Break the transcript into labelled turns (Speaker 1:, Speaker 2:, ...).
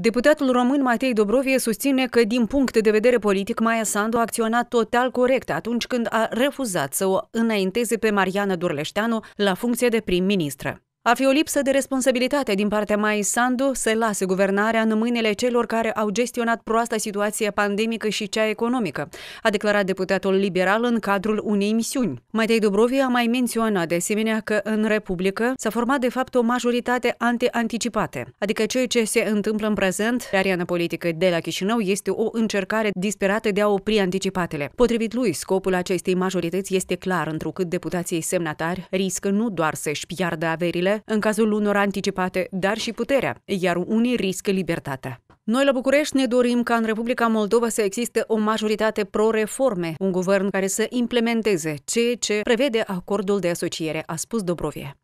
Speaker 1: Deputatul român Matei Dobrovie susține că, din punct de vedere politic, Maia Sandu a acționat total corect atunci când a refuzat să o înainteze pe Mariana Durleșteanu la funcție de prim-ministră. Ar fi o lipsă de responsabilitate din partea mai Sandu să lase guvernarea în mâinile celor care au gestionat proasta situație pandemică și cea economică, a declarat deputatul liberal în cadrul unei misiuni. Matei Dubrovi a mai menționat de asemenea că în Republică s-a format de fapt o majoritate anti-anticipate, adică ceea ce se întâmplă în prezent pe arena politică de la Chișinău este o încercare disperată de a opri anticipatele. Potrivit lui, scopul acestei majorități este clar, întrucât deputații semnatari riscă nu doar să-și piardă averile drepturile, în cazul unor anticipate, dar și puterea, iar unii riscă libertatea. Noi la București ne dorim ca în Republica Moldova să existe o majoritate pro-reforme, un guvern care să implementeze ceea ce prevede acordul de asociere, a spus Dobrovie.